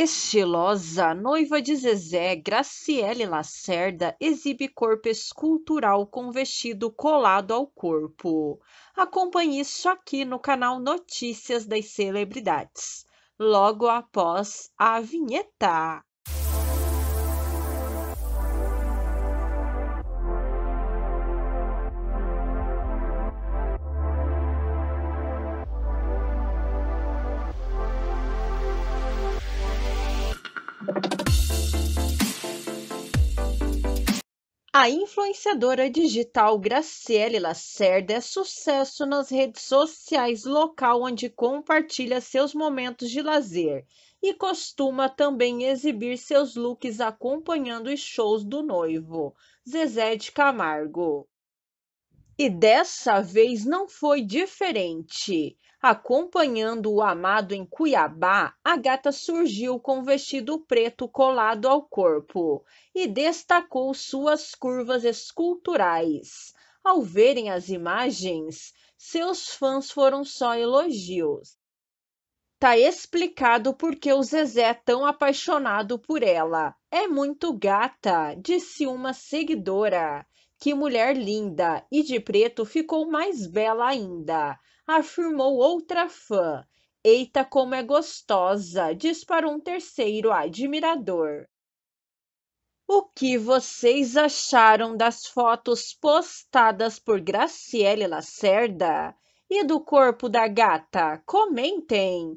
Estilosa, noiva de Zezé, Graciele Lacerda exibe corpo escultural com vestido colado ao corpo. Acompanhe isso aqui no canal Notícias das Celebridades, logo após a vinheta. A influenciadora digital Graciele Lacerda é sucesso nas redes sociais local onde compartilha seus momentos de lazer e costuma também exibir seus looks acompanhando os shows do noivo, Zezé de Camargo. E dessa vez não foi diferente. Acompanhando o amado em Cuiabá, a gata surgiu com o vestido preto colado ao corpo e destacou suas curvas esculturais. Ao verem as imagens, seus fãs foram só elogios. Tá explicado por que o Zezé é tão apaixonado por ela. É muito gata, disse uma seguidora. Que mulher linda! E de preto ficou mais bela ainda, afirmou outra fã. Eita, como é gostosa! disparou um terceiro admirador. O que vocês acharam das fotos postadas por Graciele Lacerda e do corpo da gata? Comentem!